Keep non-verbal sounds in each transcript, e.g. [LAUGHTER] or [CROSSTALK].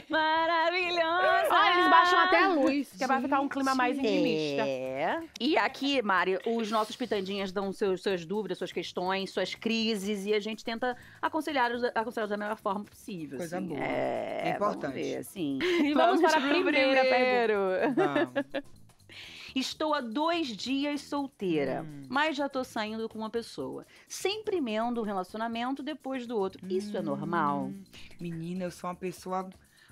[LAUGHS] Maravilhosa! olha ah, eles baixam até a luz, que é pra ficar um clima mais intimista. É. E aqui, Mari, os nossos pitandinhas dão seus, suas dúvidas, suas questões, suas crises, e a gente tenta aconselhá-los aconselhar da melhor forma possível. Coisa assim. boa. É, é importante. Vamos ver, sim. [LAUGHS] E vamos, vamos para a primeira pergunta. Estou há dois dias solteira, hum. mas já tô saindo com uma pessoa. Sempre emendo um relacionamento depois do outro. Isso é hum. normal? Menina, eu sou uma pessoa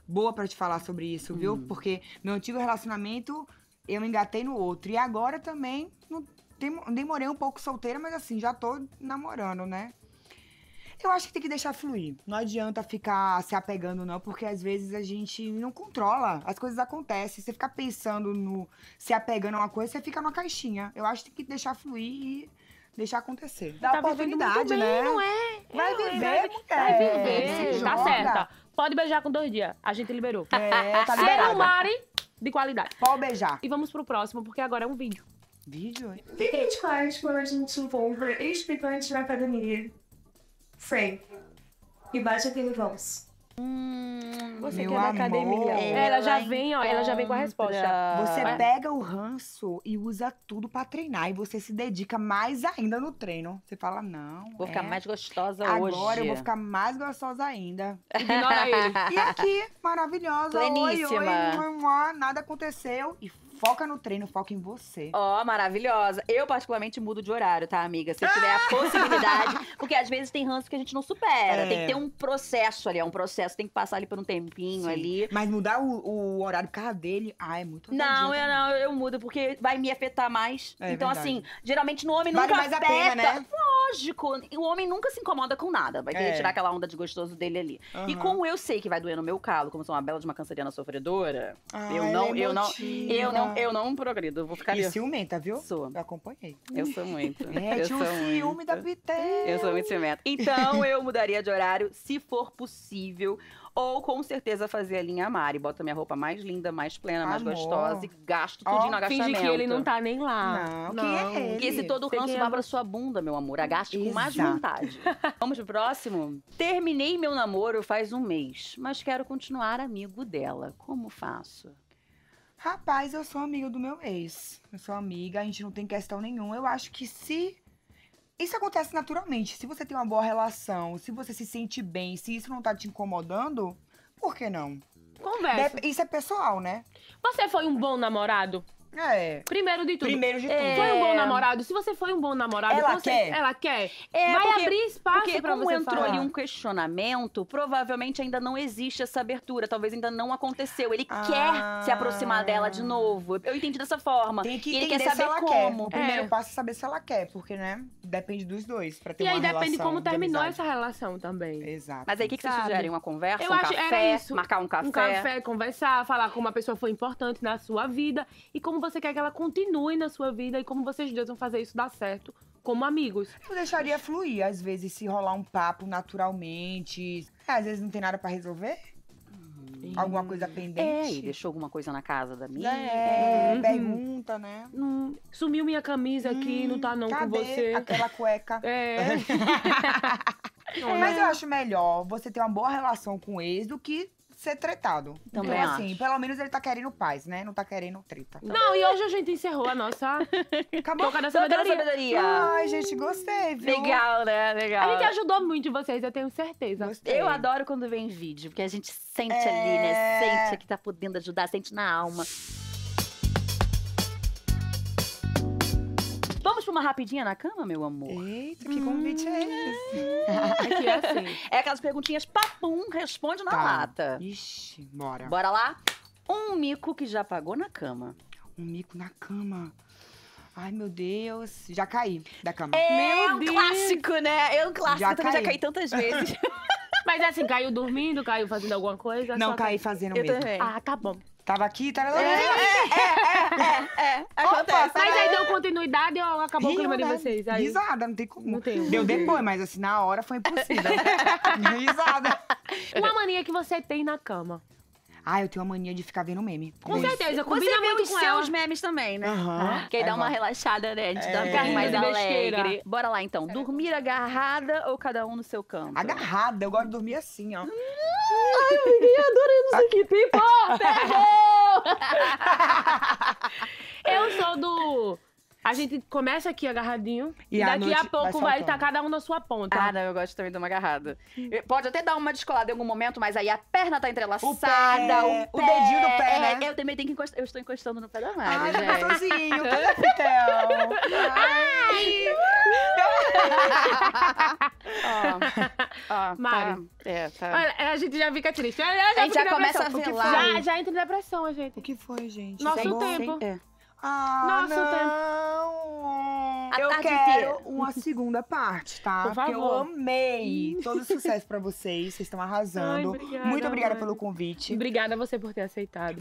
boa para te falar sobre isso, viu? Hum. Porque meu antigo relacionamento, eu engatei no outro. E agora também, não, tem, demorei um pouco solteira, mas assim, já tô namorando, né? Eu acho que tem que deixar fluir. Não adianta ficar se apegando, não, porque às vezes a gente não controla. As coisas acontecem. Você ficar pensando no. se apegando a uma coisa, você fica numa caixinha. Eu acho que tem que deixar fluir e deixar acontecer. Tá Dá tá oportunidade, bem, né? Não é? Vai é viver, vai, Vai viver, tá certa. Pode beijar com dois dias. A gente liberou. É, tá liberado. [LAUGHS] Se mari, de qualidade. Pode beijar. E vamos pro próximo, porque agora é um vídeo. Vídeo? O que a gente faz quando a gente encontra ex na academia? Frank. E bate aquele valse. Hum, você Meu é da amor, academia. É, ela, já vem, ó, ela já vem com a resposta. Você pega o ranço e usa tudo pra treinar. E você se dedica mais ainda no treino. Você fala, não. Vou é. ficar mais gostosa Agora hoje. Agora eu vou ficar mais gostosa ainda. Ignora ele. E aqui, maravilhosa. Pleníssima. Oi, oi, nada aconteceu. E Foca no treino, foca em você. Ó, oh, maravilhosa. Eu, particularmente, mudo de horário, tá, amiga? Se tiver a ah! possibilidade. Porque às vezes tem ranço que a gente não supera. É. Tem que ter um processo ali, é um processo. Tem que passar ali por um tempinho Sim. ali. Mas mudar o, o, horário por causa dele, ah, é muito Não, eu também. não, eu mudo, porque vai me afetar mais. É, então, verdade. assim, geralmente no homem vale nunca mais afeta. A pena, né? Pô, lógico, o homem nunca se incomoda com nada. Vai ter é. tirar aquela onda de gostoso dele ali. Uhum. E como eu sei que vai doer no meu calo, como sou uma bela de uma canceriana sofredora, ah, eu, não, é eu, não, eu não, eu não, eu não progrido. Vou ficar e ali. ciumenta, viu? Sou. Eu acompanhei. Eu sou muito. É, eu sou um ciúme muito. da Pité. Eu sou muito ciumenta. Então eu mudaria de horário se for possível. Ou com certeza fazer a linha Mari. Bota minha roupa mais linda, mais plena, mais Amor. gostosa e gasto tudo oh, no agachamento. Finge que ele não tá nem lá. Não, é não. que é Que esse todo ranço vá pra sua bunda, meu amor. Agaste com mais vontade. [LAUGHS] Vamos pro próximo? Terminei meu namoro faz um mês, mas quero continuar amigo dela. Como faço? Rapaz, eu sou amiga do meu ex. Eu sou amiga, a gente não tem questão nenhuma. Eu acho que se isso acontece naturalmente. Se você tem uma boa relação, se você se sente bem, se isso não tá te incomodando, por que não? Conversa. Dep- isso é pessoal, né? Você foi um bom namorado? Ah, é. Primeiro de tudo. Primeiro de é. tudo. É... Foi um bom é. namorado. Se você foi um bom namorado, ela você... quer. Ela quer. É, vai porque, abrir espaço para você entrou falar. ali um questionamento, provavelmente ainda não existe essa abertura. Talvez ainda não aconteceu. Ele ah. quer se aproximar dela de novo. Eu entendi dessa forma. Tem que e ele quer saber ela como. Quer. É. O primeiro passo é saber se ela quer, porque, né? Depende dos dois para ter e uma relação. E aí depende como de terminou amizade. essa relação também. Exato. Mas aí o que, que você sugere? Uma conversa, Eu um acho, café, marcar um café, um café, conversar, falar como uma pessoa foi importante na sua vida e como você quer que ela continue na sua vida e como vocês dois vão fazer isso dar certo como amigos. Eu deixaria fluir, às vezes, se rolar um papo naturalmente. É, às vezes não tem nada para resolver. Hum. Alguma coisa é, pendente. É, deixou alguma coisa na casa da minha. É, hum. pergunta, né? Hum. Sumiu minha camisa aqui, hum, não tá não cadê com você. Aquela cueca. É. [LAUGHS] [LAUGHS] Mas eu acho melhor você ter uma boa relação com o ex do que ser tretado. Também então, assim, acho. pelo menos ele tá querendo paz, né? Não tá querendo treta. Tá? Não, e hoje a gente encerrou a nossa. [LAUGHS] Acabou a sabedoria. sabedoria. Ai, gente, gostei, viu? Legal, né? Legal. A gente ajudou muito vocês, eu tenho certeza. Gostei. Eu adoro quando vem vídeo, porque a gente sente é... ali, né? É. Sente que tá podendo ajudar, sente na alma. uma rapidinha na cama, meu amor? Eita, que convite é hum, é esse? é assim. É aquelas perguntinhas papum, responde na tá. lata. Ixi, bora. Bora lá? Um mico que já pagou na cama. Um mico na cama. Ai, meu Deus. Já caí da cama. É meu um Deus. clássico, né? É um clássico. Já também caí. já caí tantas vezes. [LAUGHS] Mas assim, caiu dormindo, caiu fazendo alguma coisa? Não, só caí fazendo eu mesmo. Também. Ah, tá bom. Tava aqui, tá... É, é, é, é, é, Acontece. Mas aí deu continuidade ou acabou o clima de vocês? Aí... Risada, não tem como. Não tem. Deu depois, mas assim, na hora foi impossível. Risada. Uma mania que você tem na cama. Ah, eu tenho a mania de ficar vendo meme. Com Isso. certeza, combina Você vê muito os com seus ela. memes também, né? Aham. Que aí é, dá uma relaxada, né? Te dá um pouquinho mais alegre. Bora lá então. É. Dormir agarrada ou cada um no seu canto? Agarrada, eu gosto de dormir assim, ó. Ai, eu adorei isso aqui. Pipo, pegou! [LAUGHS] A gente começa aqui agarradinho e, e daqui a pouco vai, estar tá cada um na sua ponta. Ah, não, eu gosto também de uma agarrada. Pode até dar uma descolada em algum momento, mas aí a perna tá entrelaçada, o, pé, o, pé, o dedinho do pé, né? É, eu também tenho que encostar, eu estou encostando no pé da Mari, ah, então. Ai, gente. gostosinho, Ai. [LAUGHS] Ó, ó, Mari. Tá. É, tá. Olha, a gente já fica triste. já a gente já começa depressão. a velar. Já, já entra em depressão, a gente. O que foi, gente? Nosso sem, tempo. Sem, é. Ah, Nossa, não! Eu quero uma segunda parte, tá? Por favor. Porque eu amei. [LAUGHS] Todo sucesso para vocês, vocês estão arrasando. Ai, obrigada, Muito obrigada mãe. pelo convite. Obrigada a você por ter aceitado.